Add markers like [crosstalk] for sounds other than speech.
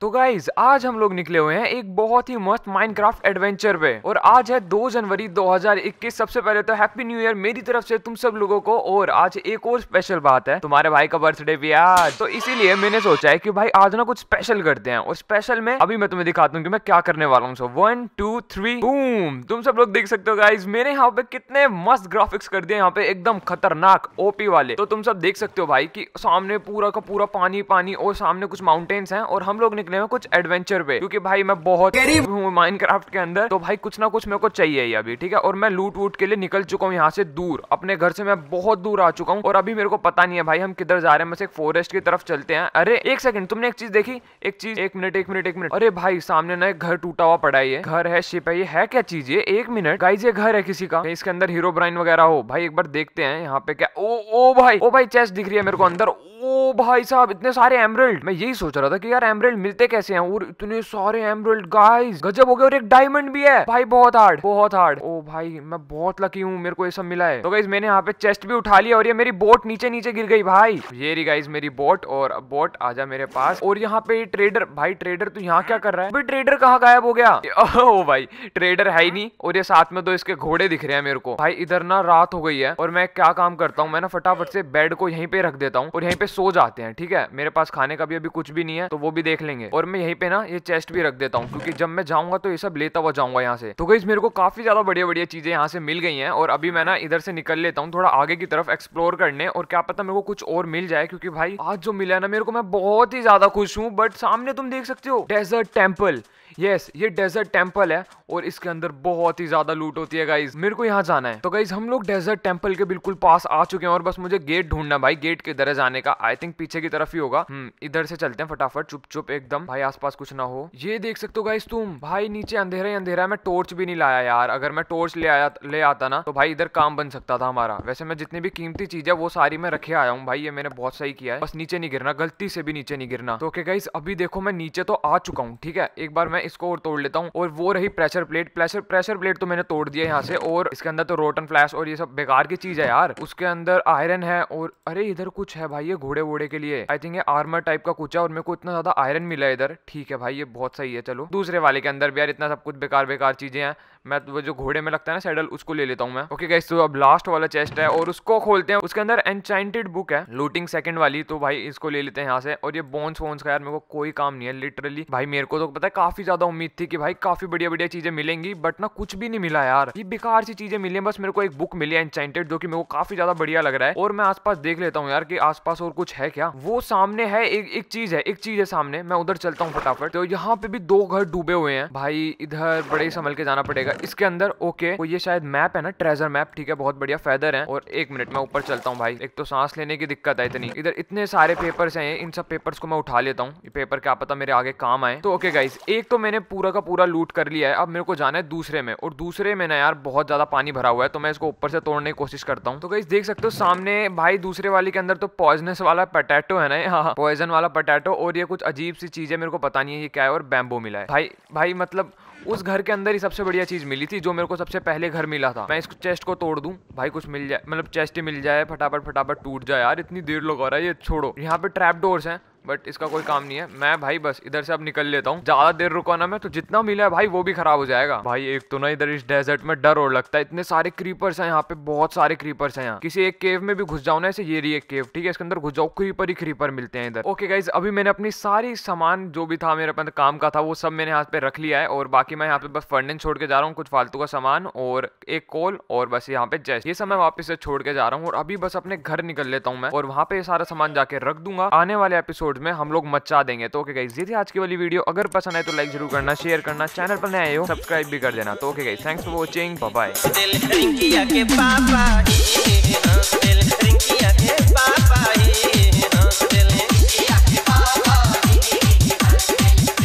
तो गाइज आज हम लोग निकले हुए हैं एक बहुत ही मस्त माइनक्राफ्ट एडवेंचर पे और आज है 2 जनवरी 2021 सबसे पहले तो हैप्पी न्यू ईयर मेरी तरफ से तुम सब लोगों को और आज एक और स्पेशल बात है तुम्हारे भाई का बर्थडे भी आज तो इसीलिए मैंने सोचा है कि भाई आज ना कुछ स्पेशल करते हैं और स्पेशल में अभी मैं तुम्हें दिखाता हूँ की मैं क्या करने वाला हूँ वन टू थ्री बूम तुम सब लोग देख सकते हो गाइज मेरे यहाँ पे कितने मस्त ग्राफिक्स कर दिए यहाँ पे एकदम खतरनाक ओपी वाले तो तुम सब देख सकते हो भाई की सामने पूरा का पूरा पानी पानी और सामने कुछ माउंटेन्स है और हम लोग निकले हुए कुछ एडवेंचर पे क्योंकि भाई मैं बहुत गरीब हूँ माइनक्राफ्ट के अंदर तो भाई कुछ ना कुछ मेरे को चाहिए ही अभी ठीक है और मैं लूट वूट के लिए निकल चुका हूँ यहाँ से दूर अपने घर से मैं बहुत दूर आ चुका हूँ और अभी मेरे को पता नहीं है भाई हम किधर जा रहे हैं बस एक फॉरेस्ट की तरफ चलते हैं अरे एक सेकंड तुमने एक चीज देखी एक चीज एक मिनट एक मिनट एक मिनट अरे भाई सामने ना एक घर टूटा हुआ पड़ा है घर है शिप है ये है क्या चीज ये एक मिनट गाइज ये घर है किसी का इसके अंदर हीरो ब्राइन वगैरह हो भाई एक बार देखते हैं यहाँ पे क्या ओ ओ भाई ओ भाई चेस्ट दिख रही है मेरे को अंदर ओ भाई साहब इतने सारे एमरल्ड मैं यही सोच रहा था कि यार एमरल्ड मिल मिलते कैसे हैं और इतने सारे एमरल्ड गाइस गजब हो गए और एक डायमंड भी है भाई बहुत हार्ड बहुत हार्ड ओ भाई मैं बहुत लकी हूँ मेरे को ये सब मिला है तो गाइज मैंने यहाँ पे चेस्ट भी उठा लिया और ये मेरी बोट नीचे नीचे गिर गई भाई ये रही गाइज मेरी बोट और बोट जा मेरे पास और यहाँ पे ट्रेडर भाई ट्रेडर तो यहाँ क्या कर रहा है भाई ट्रेडर कहाँ गायब हो गया [laughs] ओ भाई ट्रेडर है ही नहीं और ये साथ में तो इसके घोड़े दिख रहे हैं मेरे को भाई इधर ना रात हो गई है और मैं क्या काम करता हूँ मैं ना फटाफट से बेड को यहीं पे रख देता हूँ और यहीं पे सो जाते हैं ठीक है मेरे पास खाने का भी अभी कुछ भी नहीं है तो वो भी देख लेंगे जाएंगे और मैं यहीं पे ना ये चेस्ट भी रख देता हूँ क्योंकि जब मैं जाऊंगा तो ये सब लेता हुआ जाऊंगा यहाँ से तो गई मेरे को काफी ज्यादा बढ़िया बढ़िया चीजें यहाँ से मिल गई है और अभी मैं ना इधर से निकल लेता हूँ थोड़ा आगे की तरफ एक्सप्लोर करने और क्या पता मेरे को कुछ और मिल जाए क्योंकि भाई आज जो मिला ना मेरे को मैं बहुत ही ज्यादा खुश हूँ बट सामने तुम देख सकते हो डेजर्ट टेम्पल यस ये डेजर्ट टेम्पल है और इसके अंदर बहुत ही ज्यादा लूट होती है गाइज मेरे को यहाँ जाना है तो गाइज हम लोग डेजर्ट टेम्पल के बिल्कुल पास आ चुके हैं और बस मुझे गेट ढूंढना भाई गेट किधर है जाने का आई थिंक पीछे की तरफ ही होगा हम्म, इधर से चलते हैं फटाफट चुप चुप एकदम एकदम भाई आसपास कुछ ना हो ये देख सकते हो गाइस तुम भाई नीचे अंधेरा ही अंधेरा मैं टॉर्च भी नहीं लाया यार अगर मैं टॉर्च ले आया ले आता ना तो भाई इधर काम बन सकता था हमारा वैसे मैं जितनी भी कीमती चीज है वो सारी मैं रखे आया हूँ भाई ये मैंने बहुत सही किया है बस नीचे नहीं गिरना गलती से भी नीचे नहीं गिरना तो गाइस अभी देखो मैं नीचे तो आ चुका हूँ ठीक है एक बार मैं इसको और तोड़ लेता हूँ और वो रही pressure plate pressure pressure plate तो मैंने तोड़ दिया यहाँ से और इसके अंदर तो रोटन फ्लैश और ये सब बेकार की चीज है यार उसके अंदर आयरन है और अरे इधर कुछ है भाई ये घोड़े वोड़े के लिए आई थिंक ये आर्मर टाइप का कुछ है और मेरे को इतना ज्यादा आयरन मिला मिला इधर ठीक है भाई ये बहुत सही है चलो दूसरे वाले के अंदर भी यार इतना सब कुछ बेकार बेकार चीजें हैं मैं तो वो जो घोड़े में लगता है ना सैडल उसको ले लेता हूँ मैं ओके गाइस तो अब लास्ट वाला चेस्ट है और उसको खोलते हैं उसके अंदर एनचाइंटेड बुक है लूटिंग सेकंड वाली तो भाई इसको ले लेते हैं यहाँ से और ये बोन्स वोन्स का यार मेरे को कोई काम नहीं है लिटरली भाई मेरे को तो पता है काफी ज्यादा उम्मीद थी कि भाई काफी बढ़िया बढ़िया चीजें मिलेंगी बट ना कुछ भी नहीं मिला यार ये बेकार सी चीजें मिली बस मेरे को एक बुक मिली है एनचाइंटेड जो की मेरे को काफी ज्यादा बढ़िया लग रहा है और मैं आस देख लेता हूँ यार की आस और कुछ है क्या वो सामने है एक चीज है एक चीज है सामने मैं उधर ऊपर चलता हूँ फटाफट तो यहाँ पे भी दो घर डूबे हुए हैं भाई इधर बड़े संभल के जाना पड़ेगा इसके अंदर ओके वो तो ये शायद मैप है ना ट्रेजर मैप ठीक है बहुत बढ़िया फैदर है और एक मिनट में ऊपर चलता हूँ भाई एक तो सांस लेने की दिक्कत है इतनी इधर इतने सारे पेपर है इन सब पेपर को मैं उठा लेता हूँ पेपर क्या पता मेरे आगे काम आए तो ओके गाइस एक तो मैंने पूरा का पूरा लूट कर लिया है अब मेरे को जाना है दूसरे में और दूसरे में ना यार बहुत ज्यादा पानी भरा हुआ है तो मैं इसको ऊपर से तोड़ने की कोशिश करता हूँ तो गाइस देख सकते हो सामने भाई दूसरे वाले के अंदर तो पॉइजनस वाला पटेटो है ना यहाँ पॉइजन हाँ, वाला पटेटो और ये कुछ अजीब सी चीज चीज़ है मेरे को पता नहीं है ये क्या है और बैम्बो मिला है भाई भाई मतलब उस घर के अंदर ही सबसे बढ़िया चीज़ मिली थी जो मेरे को सबसे पहले घर मिला था मैं इस चेस्ट को तोड़ दूँ भाई कुछ मिल जाए मतलब चेस्ट ही मिल जाए फटाफट फटाफट टूट जाए यार इतनी देर लगा रहा है ये छोड़ो यहाँ पे ट्रैप डोर्स हैं बट इसका कोई काम नहीं है मैं भाई बस इधर से अब निकल लेता हूँ ज्यादा देर रुका ना मैं तो जितना मिला है भाई वो भी खराब हो जाएगा भाई एक तो ना इधर इस डेजर्ट में डर और लगता है इतने सारे क्रीपर्स हैं यहाँ पे बहुत सारे क्रीपर्स हैं यहाँ किसी एक केव में भी घुस जाओ ना ऐसे ये रही एक केव ठीक है इसके अंदर घुस जाओ क्रीपर ही क्रीपर मिलते हैं इधर ओके गाइज अभी मैंने अपनी सारी सामान जो भी था मेरे पास काम का था वो सब मैंने यहाँ पे रख लिया है और बाकी मैं यहाँ पे बस फर्निंग छोड़ के जा रहा हूँ कुछ फालतू का सामान और एक कोल और बस यहाँ पे जैसे ये सब मैं वापस से छोड़ के जा रहा हूँ और अभी बस अपने घर निकल लेता हूँ मैं और वहाँ पे सारा सामान जाके रख दूंगा आने वाले एपिसोड एपिसोड में हम लोग मचा देंगे तो ओके गाइज ये थी आज की वाली वीडियो अगर पसंद आए तो लाइक जरूर करना शेयर करना चैनल पर नए आए हो सब्सक्राइब भी कर देना तो okay guys thanks for watching bye